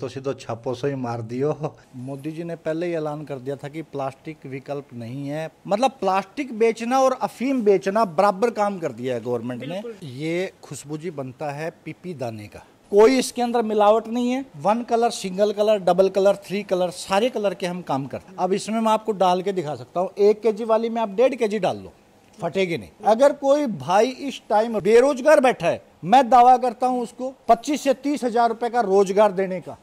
तो सीधो छापो से ही मार दियो मोदी जी ने पहले ही ऐलान कर दिया था कि प्लास्टिक विकल्प नहीं है मतलब प्लास्टिक बेचना और अफीम बेचना बराबर काम कर दिया है गवर्नमेंट ने ये खुशबू जी बनता है पीपी दाने का कोई इसके अंदर मिलावट नहीं है one colour single colour double colour three colour सारे कलर के हम काम करते हैं अब इसमें मैं आपको डाल के दिखा सकता हूँ एक के जी वाली में आप डेढ़ के जी डाल लो फटेगी नहीं अगर कोई भाई इस टाइम बेरोजगार बैठा है मैं दावा करता हूं उसको 25 से तीस हजार रुपए का रोजगार देने का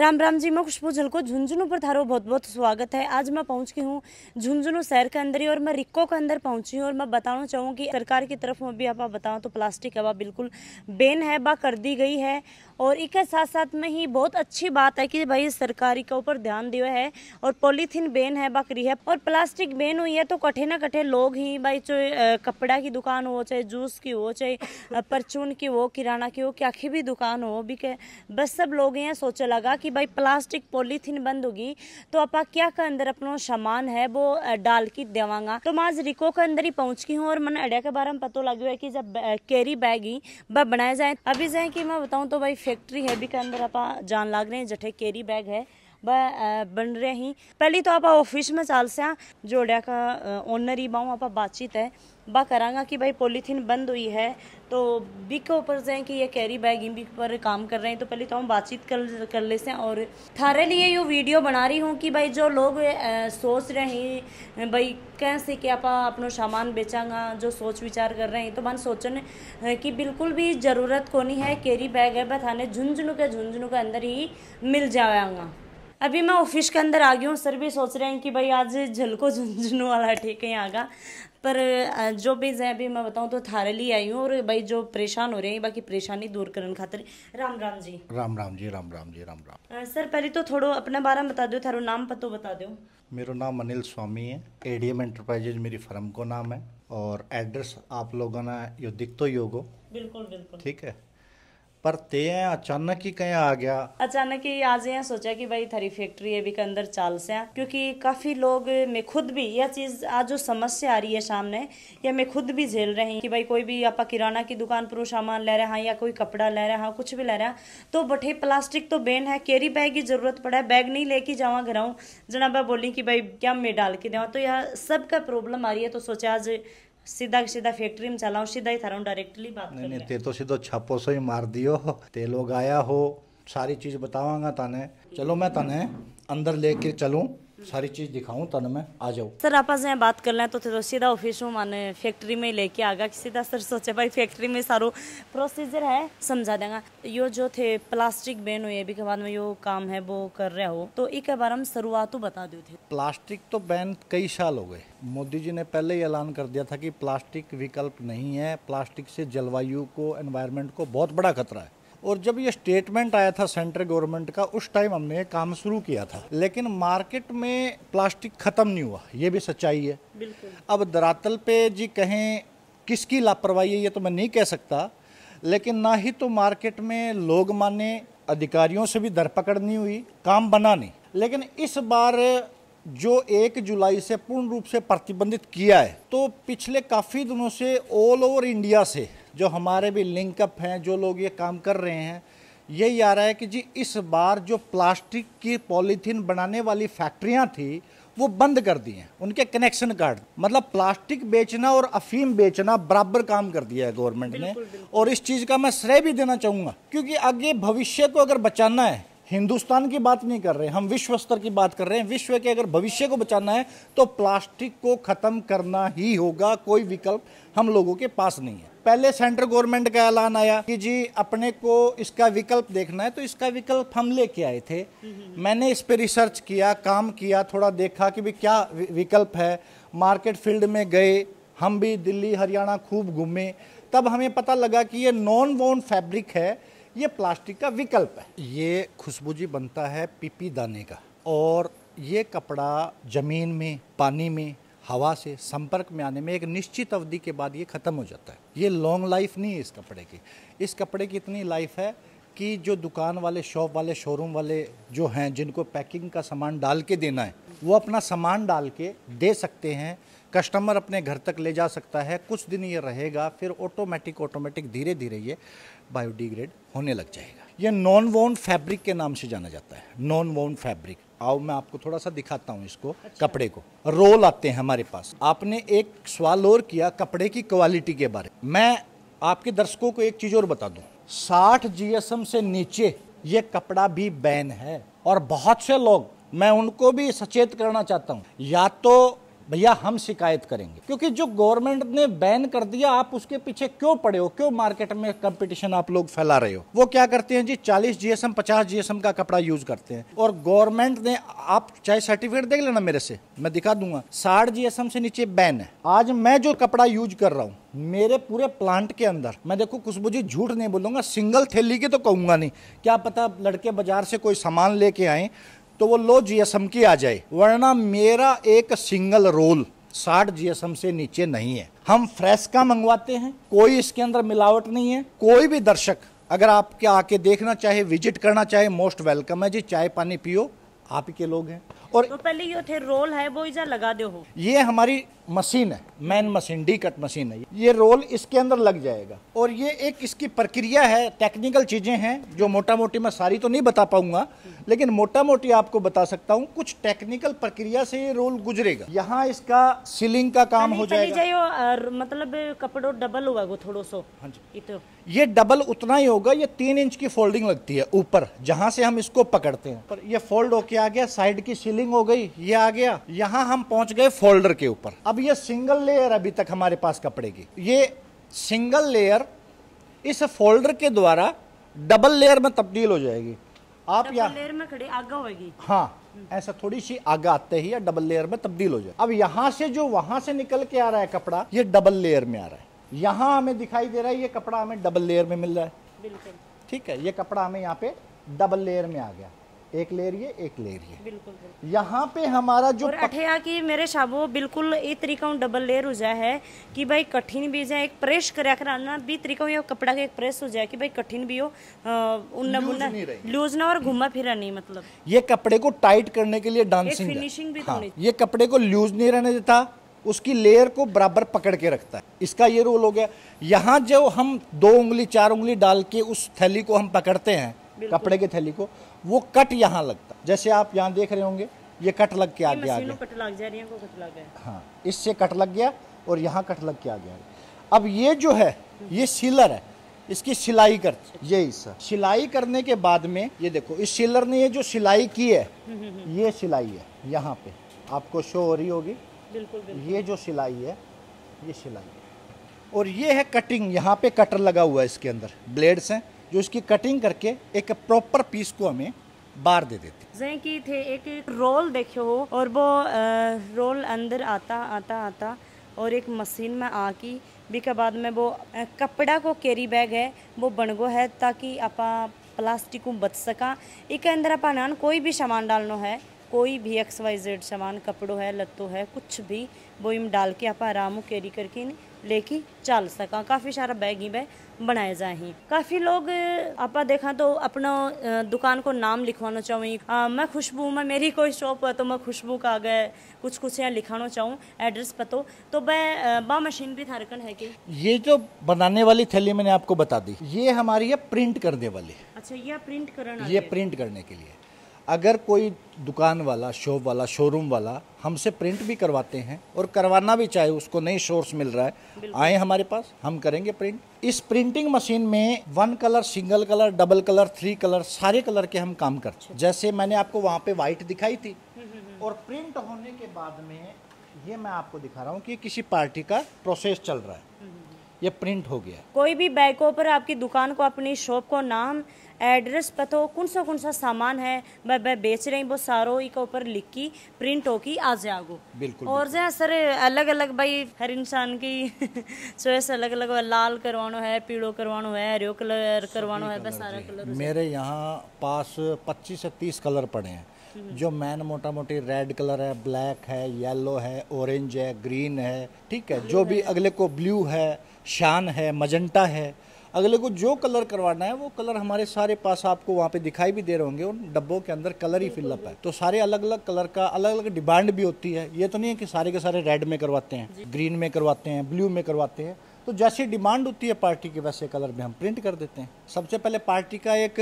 राम राम जी मैं खुशबू झल को झुंझुनू पर थारो बहुत बहुत स्वागत है आज मैं पहुंच गई हूँ झुंझुनू शहर के अंदर ही और मैं रिक्को के अंदर पहुंची हूँ और मैं बताना चाहूँ कि सरकार की तरफ में भी आप बताऊँ तो प्लास्टिक हवा बिल्कुल बेन है बा कर दी गई है और एक साथ साथ में ही बहुत अच्छी बात है कि भाई सरकारी के ऊपर ध्यान दिया है और पॉलीथीन बेन है बकरी है और प्लास्टिक बेन हुई है तो कठे ना कठे लोग ही भाई चाहे कपड़ा की दुकान हो चाहे जूस की हो चाहे परचून की हो किराना की हो क्या भी दुकान हो भी के बस सब लोग यहाँ सोचा लगा कि भाई प्लास्टिक पॉलीथीन बंद होगी तो आप क्या का अंदर अपना सामान है वो डाल के देवांगा तो मैं आज रिको के अंदर ही पहुँच गई हूँ और मैंने अड्डा के बारे में पता लगे है कि जब कैरी बैग ही वह बनाए जाए अभी जाए कि मैं बताऊँ तो भाई फैक्ट्री है के अंदर आप जान लाग रहे हैं जठे केरी बैग है बन रहे ही पहली तो आप ऑफिस में चाल से जोड़ा का ओनर ही बाऊँ आप बातचीत है बा करांगा कि भाई पॉलीथीन बंद हुई है तो बिक के ऊपर जाए कि ये कैरी बैग बिक पर काम कर रहे हैं तो पहले तो हम बातचीत कर कर लेते हैं और थारे लिए यो वीडियो बना रही हूँ कि भाई जो लोग सोच रहे हैं भाई कैसे कि आप अपना सामान बेचांगा जो सोच विचार कर रहे हैं तो मन सोचने की बिल्कुल भी ज़रूरत को नहीं है कैरी बैग है बस थाने झुंझुनू के झुंझुनू के अंदर ही मिल जाएगा अभी मैं ऑफिस के अंदर आ गई हूँ सर भी सोच रहे हैं कि भाई आज झलको झुंझुनू वाला ठीक है आगा पर जो भी है अभी मैं बताऊँ तो थारे लिए आई हूँ और भाई जो परेशान हो रहे हैं बाकी परेशानी दूर करने खातर राम राम जी राम राम जी राम राम जी राम राम सर पहले तो थोड़ा अपने बारे में बता दो थारो नाम पतो बता दो मेरा नाम अनिल स्वामी है एडीएम एंटरप्राइजेज मेरी फर्म को नाम है और एड्रेस आप लोगों ने यो दिख तो ही बिल्कुल बिल्कुल ठीक है पर ते हैं अचानक ही कहीं आ गया अचानक ही आज यहाँ सोचा कि भाई थारी फैक्ट्री अभी के अंदर चाल से क्योंकि काफी लोग मैं खुद भी यह चीज आज जो समस्या आ रही है सामने या मैं खुद भी झेल रही कि भाई कोई भी आप किराना की दुकान पर सामान ले रहे हैं या कोई कपड़ा ले रहे हैं कुछ भी ले रहे हैं तो बठे प्लास्टिक तो बैन है कैरी बैग की जरूरत पड़ा बैग नहीं लेके जावा घर जनाबा बोली कि भाई क्या मैं डाल के दे तो यह सबका प्रॉब्लम आ रही है तो सोचा आज सीधा सीधा फैक्ट्री में चलाओ सीधा ही थारा डायरेक्टली बात नहीं नहीं ते तो सीधा छापो से ही मार दियो ते लोग आया हो सारी चीज बतावांगा ताने चलो मैं ताने अंदर लेके चलूं सारी चीज दिखाऊं तन में आ जाओ सर आप जो बात कर लें तो थे तो सीधा ऑफिस में फैक्ट्री में लेके आगा कि सीधा सर सोचे भाई फैक्ट्री में सारो प्रोसीजर है समझा देगा यो जो थे प्लास्टिक बैन हुए अभी के बाद में यो काम है वो कर रहे हो तो एक बार हम शुरुआत तो बता दो थे प्लास्टिक तो बैन कई साल हो गए मोदी जी ने पहले ही ऐलान कर दिया था की प्लास्टिक विकल्प नहीं है प्लास्टिक से जलवायु को एनवायरमेंट को बहुत बड़ा खतरा है और जब ये स्टेटमेंट आया था सेंट्रल गवर्नमेंट का उस टाइम हमने काम शुरू किया था लेकिन मार्केट में प्लास्टिक ख़त्म नहीं हुआ ये भी सच्चाई है अब दरातल पे जी कहें किसकी लापरवाही है ये तो मैं नहीं कह सकता लेकिन ना ही तो मार्केट में लोग माने अधिकारियों से भी धरपकड़ नहीं हुई काम बना नहीं लेकिन इस बार जो एक जुलाई से पूर्ण रूप से प्रतिबंधित किया है तो पिछले काफ़ी दिनों से ऑल ओवर इंडिया से जो हमारे भी लिंकअप हैं जो लोग ये काम कर रहे हैं यही आ रहा है कि जी इस बार जो प्लास्टिक की पॉलीथीन बनाने वाली फैक्ट्रियां थी वो बंद कर दी हैं उनके कनेक्शन कार्ड मतलब प्लास्टिक बेचना और अफीम बेचना बराबर काम कर दिया है गवर्नमेंट ने बिल्कुल। और इस चीज़ का मैं श्रेय भी देना चाहूँगा क्योंकि आगे भविष्य को अगर बचाना है हिंदुस्तान की बात नहीं कर रहे हम विश्व स्तर की बात कर रहे हैं विश्व के अगर भविष्य को बचाना है तो प्लास्टिक को ख़त्म करना ही होगा कोई विकल्प हम लोगों के पास नहीं है पहले सेंट्रल गवर्नमेंट का ऐलान आया कि जी अपने को इसका विकल्प देखना है तो इसका विकल्प हम लेके आए थे मैंने इस पर रिसर्च किया काम किया थोड़ा देखा कि भी क्या विकल्प है मार्केट फील्ड में गए हम भी दिल्ली हरियाणा खूब घूमे तब हमें पता लगा कि ये नॉन वोन फैब्रिक है ये प्लास्टिक का विकल्प है ये खुशबू जी बनता है पीपी दाने का और ये कपड़ा जमीन में पानी में हवा से संपर्क में आने में एक निश्चित अवधि के बाद ये ख़त्म हो जाता है ये लॉन्ग लाइफ नहीं है इस कपड़े की इस कपड़े की इतनी लाइफ है कि जो दुकान वाले शॉप वाले शोरूम वाले जो हैं जिनको पैकिंग का सामान डाल के देना है वो अपना सामान डाल के दे सकते हैं कस्टमर अपने घर तक ले जा सकता है कुछ दिन ये रहेगा फिर ऑटोमेटिक ऑटोमेटिक धीरे धीरे ये बायोडिग्रेड होने लग जाएगा यह नॉन वोन फैब्रिक के नाम से जाना जाता है नॉन वोन फैब्रिक आओ मैं आपको थोड़ा सा दिखाता हूँ इसको अच्छा। कपड़े को रोल आते हैं हमारे पास आपने एक सवाल और किया कपड़े की क्वालिटी के बारे मैं आपके दर्शकों को एक चीज़ और बता दू साठ जीएसएम से नीचे ये कपड़ा भी बैन है और बहुत से लोग मैं उनको भी सचेत करना चाहता हूँ या तो भैया हम शिकायत करेंगे क्योंकि जो गवर्नमेंट ने बैन कर दिया आप उसके पीछे क्यों पड़े हो क्यों मार्केट में कंपटीशन आप लोग फैला रहे हो वो क्या करते हैं जी 40 जीएसएम 50 जीएसएम का कपड़ा यूज करते हैं और गवर्नमेंट ने आप चाहे सर्टिफिकेट देख लेना मेरे से मैं दिखा दूंगा साठ जीएसएम से नीचे बैन है आज मैं जो कपड़ा यूज कर रहा हूँ मेरे पूरे प्लांट के अंदर मैं देखो खुशबू जी झूठ नहीं बोलूंगा सिंगल थैली के तो कहूंगा नहीं क्या पता लड़के बाजार से कोई सामान लेके आए तो वो लो जीएसएम की आ जाए वरना मेरा एक सिंगल रोल साठ जीएसएम से नीचे नहीं है हम फ्रेश का मंगवाते हैं कोई इसके अंदर मिलावट नहीं है कोई भी दर्शक अगर आपके आके देखना चाहे विजिट करना चाहे मोस्ट वेलकम है जी चाय पानी पियो आप ही के लोग हैं और तो पहले ये थे रोल है वो इजा लगा दो ये हमारी मशीन है main machine die cut machine है ये रोल इसके अंदर लग जाएगा और ये एक इसकी प्रक्रिया है टेक्निकल चीज़ें हैं जो मोटा मोटी मैं सारी तो नहीं बता पाऊंगा लेकिन मोटा मोटी आपको बता सकता हूँ कुछ टेक्निकल प्रक्रिया से ये रोल गुजरेगा यहाँ इसका सीलिंग का काम हो जाएगा मतलब कपड़ो डबल होगा वो थोड़ा सो हाँ जी ये डबल तो। उतना ही होगा ये तीन इंच की फोल्डिंग लगती है ऊपर जहाँ से हम इसको पकड़ते हैं पर ये फोल्ड होके आ गया साइड की सीलिंग हो गई ये आ गया यहाँ हम पहुंच गए फोल्डर के ऊपर अब ये सिंगल लेयर अभी तक हमारे पास कपड़े की ये सिंगल लेयर इस फोल्डर के द्वारा डबल लेयर में तब्दील हो जाएगी आप यहाँ लेयर में खड़ी आगा होगी हाँ ऐसा थोड़ी सी आगे आते ही या डबल लेयर में तब्दील हो जाए अब यहाँ से जो वहां से निकल के आ रहा है कपड़ा ये डबल लेयर में आ रहा है यहाँ हमें दिखाई दे रहा है ये कपड़ा हमें डबल लेयर में मिल रहा है ठीक है ये कपड़ा हमें यहाँ पे डबल लेयर में आ गया एक ले रही है एक ले रही है बिल्कुल यहाँ पे हमारा जो अठिया की मेरे साबो बिल्कुल ये तरीका डबल लेयर हो जाए है कि भाई कठिन भी जाए एक प्रेस करा कर आना भी तरीका हो कपड़ा का एक प्रेस हो जाए कि भाई कठिन भी हो उन्ना बुन्ना लूज ना और घुमा फिरा नहीं मतलब ये कपड़े को टाइट करने के लिए डांसिंग फिनिशिंग भी हाँ, ये कपड़े को लूज नहीं रहने देता उसकी लेयर को बराबर पकड़ के रखता है इसका ये रोल हो गया यहाँ जो हम दो उंगली चार उंगली डाल के उस थैली को हम पकड़ते हैं कपड़े के थैली को वो कट यहाँ लगता जैसे आप यहाँ देख रहे होंगे ये कट लग के आगे आ गया कट लग जा रही है कट लग गया हाँ इससे कट लग गया और यहाँ कट लग के आ गया अब ये जो है ये सीलर है इसकी सिलाई कर ये हिस्सा सिलाई करने के बाद में ये देखो इस सीलर ने ये जो सिलाई की है हम्म, हम्म, हम्म। ये सिलाई है यहाँ पे आपको शो हो रही होगी बिल्कुल, बिल्कुल ये जो सिलाई है ये सिलाई है और ये है कटिंग यहाँ पे कटर लगा हुआ है इसके अंदर ब्लेड्स हैं जो इसकी कटिंग करके एक प्रॉपर पीस को हमें बार दे देती की थे एक, एक रोल देखे हो और वो रोल अंदर आता आता आता और एक मशीन में आकी के बाद में वो कपड़ा को कैरी बैग है वो गो है ताकि आप प्लास्टिक को बच सका एक अंदर नान कोई भी सामान डालना है कोई भी एक्स वाई जेड सामान कपड़ो है लत्तो है कुछ भी वो इम डाल के आप आराम कैरी करके लेके चल सका काफ़ी सारा बैग ही बैग बनाए जाए ही काफ़ी लोग आप देखा तो अपना दुकान को नाम लिखवाना चाहूँ मैं खुशबू मैं मेरी कोई शॉप है तो मैं खुशबू का गए कुछ कुछ यहाँ लिखाना चाहूँ एड्रेस पतो तो वह बा मशीन भी थारकन है कि ये जो बनाने वाली थैली मैंने आपको बता दी ये हमारी है प्रिंट करने वाली अच्छा ये प्रिंट करना ये प्रिंट करने के लिए अगर कोई दुकान वाला शॉप वाला शोरूम वाला हमसे प्रिंट भी करवाते हैं और करवाना भी चाहे उसको नई सोर्स मिल रहा है आए हमारे पास हम करेंगे प्रिंट इस प्रिंटिंग मशीन में one colour single colour double colour three colour सारे कलर के हम काम करते हैं जैसे मैंने आपको वहाँ पे वाइट दिखाई थी और प्रिंट होने के बाद में ये मैं आपको दिखा रहा हूँ कि किसी पार्टी का प्रोसेस चल रहा है ये प्रिंट हो गया कोई भी बैकों पर आपकी दुकान को अपनी शॉप को नाम एड्रेस पतो कौन सा कौन सा सामान है मैं बेच रही वो सारो एक ऊपर लिख की प्रिंट हो की आ जाओ बिल्कुल और जो सर अलग अलग भाई हर इंसान की चोस अलग अलग लाल करवानो है पीड़ो करवानो है हरियो कलर करवानो है बस सारा कलर मेरे यहाँ पास पच्चीस से तीस कलर पड़े हैं हम्म। जो मैन मोटा मोटी रेड कलर है ब्लैक है येलो है ऑरेंज है ग्रीन है ठीक है जो भी अगले को ब्लू है शान है मजंटा है अगले को जो कलर करवाना है वो कलर हमारे सारे पास आपको वहाँ पे दिखाई भी दे रहे होंगे उन डब्बों के अंदर कलर ही फिलअप है तो सारे अलग अलग कलर का अलग अलग डिमांड भी होती है ये तो नहीं है कि सारे के सारे रेड में करवाते हैं ग्रीन में करवाते हैं ब्लू में करवाते हैं तो जैसी डिमांड होती है पार्टी के वैसे कलर में हम प्रिंट कर देते हैं सबसे पहले पार्टी का एक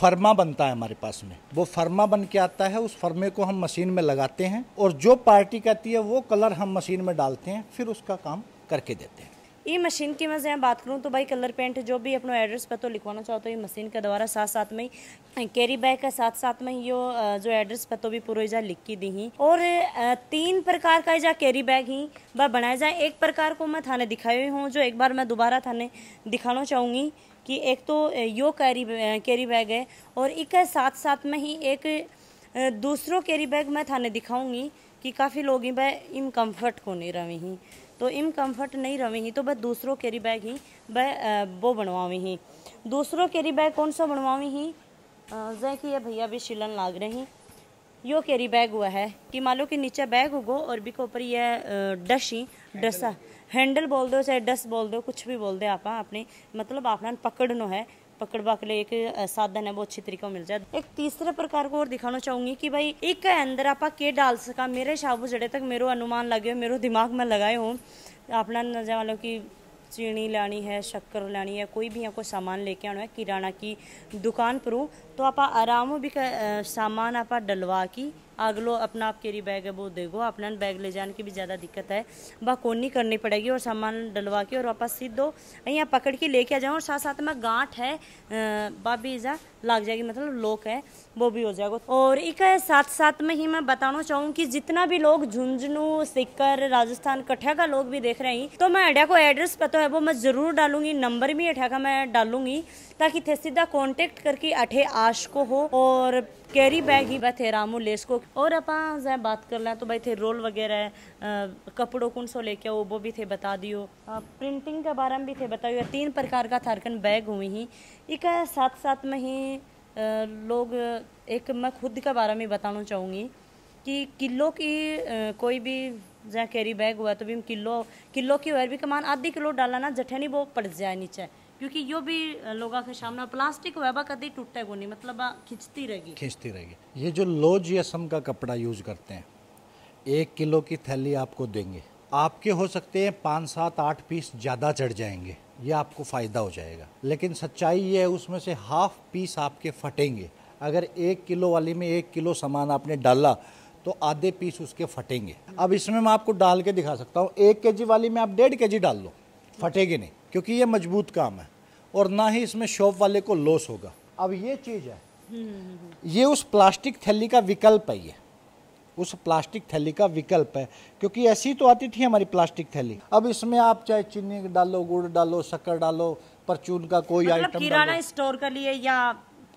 फर्मा बनता है हमारे पास में वो फर्मा बन के आता है उस फर्मे को हम मशीन में लगाते हैं और जो पार्टी कहती है वो कलर हम मशीन में डालते हैं फिर उसका काम करके देते हैं ये मशीन की मैं जहाँ बात करूँ तो भाई कलर पेंट जो भी अपना एड्रेस पर तो लिखवाना चाहते हो तो ये मशीन का द्वारा साथ साथ में कैरी बैग का साथ साथ में यो जो एड्रेस पर तो भी पूरे जहाँ लिख की दी ही और तीन प्रकार का जहाँ कैरी बैग ही वह बनाया जाए एक प्रकार को मैं थाने दिखाई हूँ जो एक बार मैं दोबारा थाने दिखाना चाहूँगी कि एक तो यो कैरी कैरी बैग है और एक साथ साथ में ही एक दूसरों कैरी बैग मैं थाने दिखाऊँगी कि काफ़ी लोग ही भाई को नहीं रहे तो इम कम्फर्ट नहीं ही तो बस दूसरों कैरी बैग ही वह वो बनवावी ही दूसरों कैरी बैग कौन सा बनवावी ही जै कि ये भैया भी शिलन लाग रही यो कैरी बैग हुआ है कि मान लो कि नीचे बैग उगो और बिको ऊपर यह डश ही डसा हैंडल बोल दो चाहे डस बोल दो कुछ भी बोल दो आप अपने मतलब आपने पकड़नो है पकड़ के लिए एक साधन है वो अच्छी तरीके मिल जाए एक तीसरे प्रकार को और दिखाना चाहूंगी कि भाई एक अंदर आप डाल सका मेरे शाबू जड़े तक मेरे अनुमान लगे हो मेरे दिमाग में लगाए हो अपना नजर मतलब कि चीनी लानी है शक्कर लानी है कोई भी यहाँ कोई सामान लेके आना है किराना की दुकान पर तो आप आराम भी सामान आप डलवा की अगलो अपना आप केरी बैग है वो देखो अपना बैग ले जाने की भी ज़्यादा दिक्कत है कौन कोनी करनी पड़ेगी और सामान डलवा के और वापस सीधो यहाँ पकड़ के लेके आ जाओ और साथ साथ में गांठ है बाबी इजा लाग जाएगी मतलब लोक है वो भी हो जाएगा और एक साथ साथ में ही मैं बताना चाहूँ कि जितना भी लोग झुंझुनू सिक्कर राजस्थान कठिया का लोग भी देख रहे हैं तो मैं अड्या को एड्रेस पता है वो मैं ज़रूर डालूंगी नंबर भी अठा का मैं डालूंगी ताकि थे सीधा कॉन्टेक्ट करके अठे आ लाश को हो और कैरी बैग ही बैठे रामू लेस को और अपा जै बात कर लें तो भाई थे रोल वगैरह कपड़ों कौन सो लेके आओ वो भी थे बता दियो प्रिंटिंग के बारे में भी थे बताओ तीन प्रकार का थारकन बैग हुई ही एक साथ साथ में ही लोग एक मैं खुद के बारे में बताना चाहूँगी कि किलो की कोई भी जहाँ कैरी बैग हुआ तो भी किलो किलो की वह भी कमान आधी किलो डाला ना जठे नहीं वो पड़ जाए नीचे क्योंकि यो भी लोगों के सामने प्लास्टिक वैबा कभी टूटे को नहीं मतलब खींचती रहेगी खींचती रहेगी ये जो लोज यसम का कपड़ा यूज करते हैं एक किलो की थैली आपको देंगे आपके हो सकते हैं पाँच सात आठ पीस ज़्यादा चढ़ जाएंगे ये आपको फ़ायदा हो जाएगा लेकिन सच्चाई ये है उसमें से हाफ पीस आपके फटेंगे अगर एक किलो वाली में एक किलो सामान आपने डाला तो आधे पीस उसके फटेंगे अब इसमें मैं आपको डाल के दिखा सकता हूँ एक के जी वाली में आप डेढ़ के जी डाल लो फटेगी नहीं क्योंकि ये मजबूत काम है और ना ही इसमें शॉप वाले को लॉस होगा अब ये चीज़ है ये उस प्लास्टिक थैली का विकल्प है ये उस प्लास्टिक थैली का विकल्प है क्योंकि ऐसी तो आती थी हमारी प्लास्टिक थैली अब इसमें आप चाहे चीनी डालो गुड़ डालो शक्कर डालो परचून का कोई मतलब आइटम किराना स्टोर कर लिए या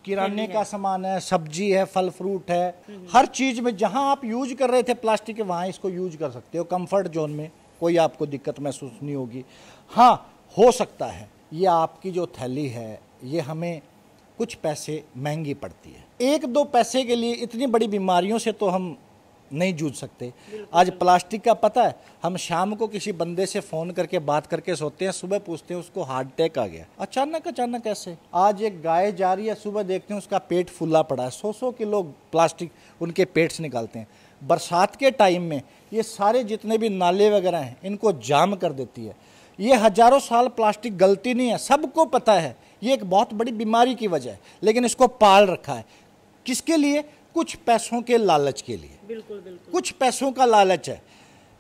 किराने का सामान है सब्जी है फल फ्रूट है हम्म, हम्म। हर चीज में जहां आप यूज कर रहे थे प्लास्टिक वहां इसको यूज कर सकते हो कंफर्ट जोन में कोई आपको दिक्कत महसूस नहीं होगी हाँ हो सकता है ये आपकी जो थैली है ये हमें कुछ पैसे महंगी पड़ती है एक दो पैसे के लिए इतनी बड़ी बीमारियों से तो हम नहीं जूझ सकते आज प्लास्टिक का पता है हम शाम को किसी बंदे से फ़ोन करके बात करके सोते हैं सुबह पूछते हैं उसको हार्ट अटैक आ गया अचानक अचानक ऐसे आज एक गाय जा रही है सुबह देखते हैं उसका पेट फुला पड़ा है सौ सौ किलो प्लास्टिक उनके पेट से निकालते हैं बरसात के टाइम में ये सारे जितने भी नाले वगैरह हैं इनको जाम कर देती है ये हजारों साल प्लास्टिक गलती नहीं है सबको पता है ये एक बहुत बड़ी बीमारी की वजह है लेकिन इसको पाल रखा है किसके लिए कुछ पैसों के लालच के लिए बिल्कुल बिल्कुल कुछ पैसों का लालच है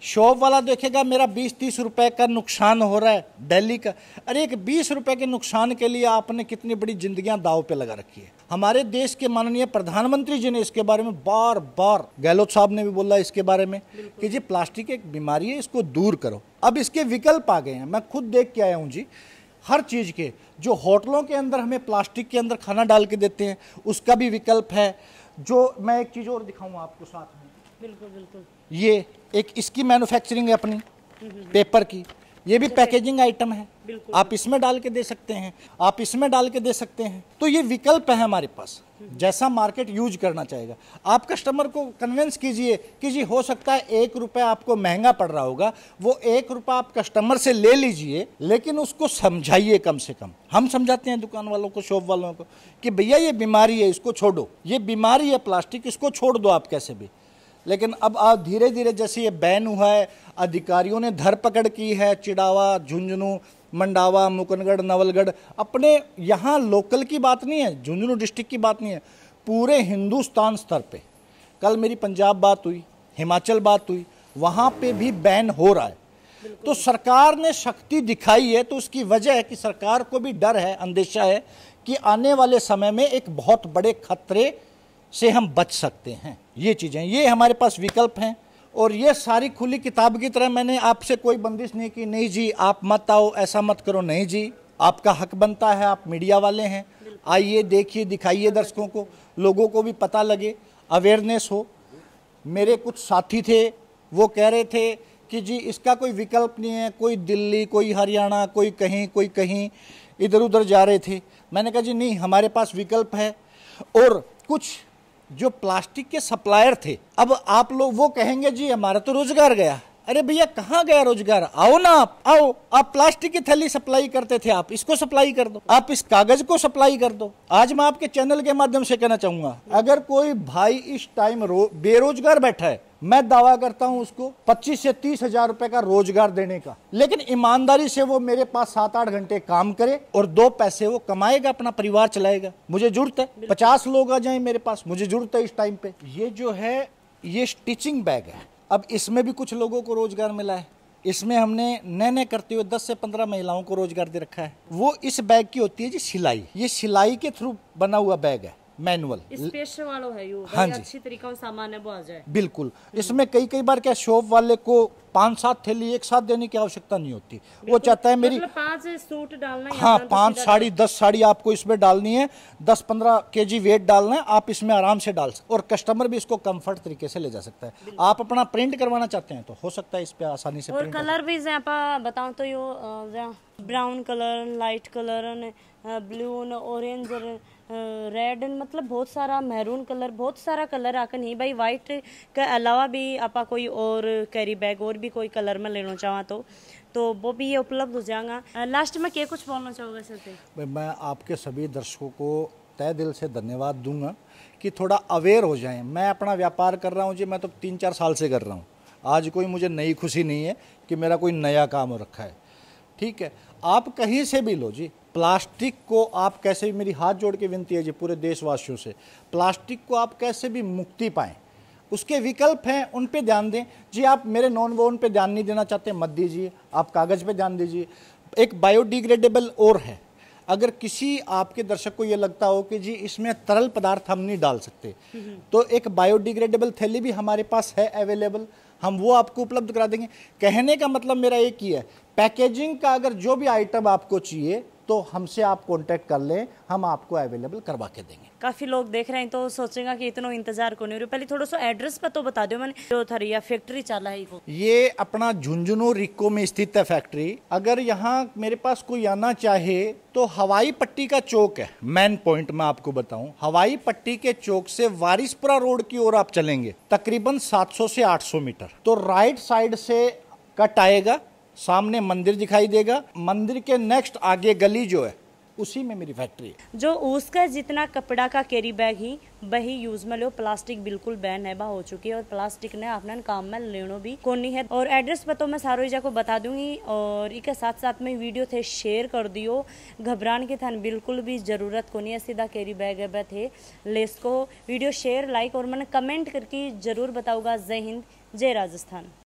शॉप वाला देखेगा मेरा बीस तीस रुपए का नुकसान हो रहा है डेली का अरे एक बीस रुपए के नुकसान के लिए आपने कितनी बड़ी जिंदगियां दाव पे लगा रखी है हमारे देश के माननीय प्रधानमंत्री जी ने इसके बारे में बार बार गहलोत साहब ने भी बोला इसके बारे में कि जी प्लास्टिक एक बीमारी है इसको दूर करो अब इसके विकल्प आ गए हैं मैं खुद देख के आया हूँ जी हर चीज़ के जो होटलों के अंदर हमें प्लास्टिक के अंदर खाना डाल के देते हैं उसका भी विकल्प है जो मैं एक चीज़ और दिखाऊँ आपको साथ में बिल्कुल बिल्कुल ये एक इसकी मैन्युफैक्चरिंग है अपनी पेपर की ये भी पैकेजिंग आइटम है आप इसमें डाल के दे सकते हैं आप इसमें डाल के दे सकते हैं तो ये विकल्प है हमारे पास जैसा मार्केट यूज करना चाहेगा आप कस्टमर को कन्विंस कीजिए कि जी हो सकता है एक रुपया आपको महंगा पड़ रहा होगा वो एक रुपया आप कस्टमर से ले लीजिए लेकिन उसको समझाइए कम से कम हम समझाते हैं दुकान वालों को शॉप वालों को कि भैया ये बीमारी है इसको छोड़ो ये बीमारी है प्लास्टिक इसको छोड़ दो आप कैसे भी लेकिन अब आज धीरे धीरे जैसे ये बैन हुआ है अधिकारियों ने धरपकड़ की है चिड़ावा झुंझुनू मंडावा मुकनगढ़ नवलगढ़ अपने यहाँ लोकल की बात नहीं है झुंझुनू डिस्ट्रिक्ट की बात नहीं है पूरे हिंदुस्तान स्तर पे कल मेरी पंजाब बात हुई हिमाचल बात हुई वहाँ पे भी बैन हो रहा है तो सरकार ने शक्ति दिखाई है तो उसकी वजह है कि सरकार को भी डर है अंदेशा है कि आने वाले समय में एक बहुत बड़े खतरे से हम बच सकते हैं ये चीज़ें ये हमारे पास विकल्प हैं और ये सारी खुली किताब की तरह मैंने आपसे कोई बंदिश नहीं की नहीं जी आप मत आओ ऐसा मत करो नहीं जी आपका हक बनता है आप मीडिया वाले हैं आइए देखिए दिखाइए दर्शकों को लोगों को भी पता लगे अवेयरनेस हो मेरे कुछ साथी थे वो कह रहे थे कि जी इसका कोई विकल्प नहीं है कोई दिल्ली कोई हरियाणा कोई कहीं कोई कहीं इधर उधर जा रहे थे मैंने कहा जी नहीं हमारे पास विकल्प है और कुछ जो प्लास्टिक के सप्लायर थे अब आप लोग वो कहेंगे जी हमारा तो रोजगार गया अरे भैया कहाँ गया रोजगार आओ ना आप आओ आप प्लास्टिक की थैली सप्लाई करते थे आप इसको सप्लाई कर दो आप इस कागज को सप्लाई कर दो आज मैं आपके चैनल के माध्यम से कहना चाहूंगा अगर कोई भाई इस टाइम बेरोजगार बैठा है मैं दावा करता हूं उसको 25 से तीस हजार रुपए का रोजगार देने का लेकिन ईमानदारी से वो मेरे पास सात आठ घंटे काम करे और दो पैसे वो कमाएगा अपना परिवार चलाएगा मुझे जरूरत है पचास लोग आ जाए मेरे पास मुझे जरूरत है इस टाइम पे ये जो है ये स्टिचिंग बैग है अब इसमें भी कुछ लोगों को रोजगार मिला है इसमें हमने नए नए करते हुए 10 से 15 महिलाओं को रोजगार दे रखा है वो इस बैग की होती है जी सिलाई ये सिलाई के थ्रू बना हुआ बैग है मैनुअल हाँ जी अच्छी तरीका सामान है जाए बिल्कुल इसमें कई कई बार क्या शॉप वाले को पांच सात थैली एक साथ देने की आवश्यकता नहीं होती वो चाहता है मेरी मतलब पांच सूट डालना हाँ पांच साड़ी दस साड़ी आपको इसमें डालनी है दस पंद्रह के जी वेट डालना है आप इसमें आराम से डाल सकते और कस्टमर भी इसको कम्फर्ट तरीके से ले जा सकता है आप अपना प्रिंट करवाना चाहते हैं तो हो सकता है इस पे आसानी से कलर भी बताऊँ तो यो brown colour light colour blue orange red मतलब बहुत सारा महरून कलर बहुत सारा कलर आकर नहीं भाई वाइट के अलावा भी आप कोई और कैरी बैग और भी कोई कलर में लेना चाहा तो तो वो भी ये उपलब्ध हो जाएगा लास्ट में क्या कुछ बोलना चाहूँगा सर भाई मैं आपके सभी दर्शकों को तय दिल से धन्यवाद दूंगा कि थोड़ा अवेयर हो जाएं मैं अपना व्यापार कर रहा हूँ जी मैं तो तीन चार साल से कर रहा हूँ आज कोई मुझे नई खुशी नहीं है कि मेरा कोई नया काम रखा है ठीक है आप कहीं से भी लो जी प्लास्टिक को आप कैसे भी मेरी हाथ जोड़ के विनती है जी पूरे देशवासियों से प्लास्टिक को आप कैसे भी मुक्ति पाएं उसके विकल्प हैं उन पे ध्यान दें जी आप मेरे नॉन वो उन पे ध्यान नहीं देना चाहते मत दीजिए आप कागज़ पे ध्यान दीजिए एक बायोडिग्रेडेबल और है अगर किसी आपके दर्शक को ये लगता हो कि जी इसमें तरल पदार्थ हम नहीं डाल सकते तो एक बायोडिग्रेडेबल थैली भी हमारे पास है अवेलेबल हम वो आपको उपलब्ध करा देंगे कहने का मतलब मेरा एक ही है पैकेजिंग का अगर जो भी आइटम आपको चाहिए तो हमसे आप कॉन्टेक्ट कर लें हम आपको अवेलेबल करवा के देंगे काफ़ी लोग देख रहे हैं तो सोचेगा कि इतना इंतजार को नहीं पहले थोड़ा सा एड्रेस पर तो बता दो मैंने जो थरिया फैक्ट्री चला है ये अपना झुंझुनू रिक्को में स्थित है फैक्ट्री अगर यहाँ मेरे पास कोई आना चाहे तो हवाई पट्टी का चौक है मेन पॉइंट मैं आपको बताऊं हवाई पट्टी के चौक से वारिसपुरा रोड की ओर आप चलेंगे तकरीबन 700 से 800 मीटर तो राइट साइड से कट आएगा सामने मंदिर दिखाई देगा मंदिर के नेक्स्ट आगे गली जो है उसी में मेरी फैक्ट्री है जो उसका जितना कपड़ा का कैरी बैग ही वही यूज में लो प्लास्टिक बिल्कुल बैन है बा हो चुकी है और प्लास्टिक ने अपना काम में लेनो भी कोनी है और एड्रेस तो मैं सारोजा को बता दूंगी और इसके साथ साथ में वीडियो थे शेयर कर दियो घबरान के थान बिल्कुल भी जरूरत कोनी है सीधा कैरी बैग है थे लेस को वीडियो शेयर लाइक और मैंने कमेंट करके जरूर बताऊंगा जय हिंद जय राजस्थान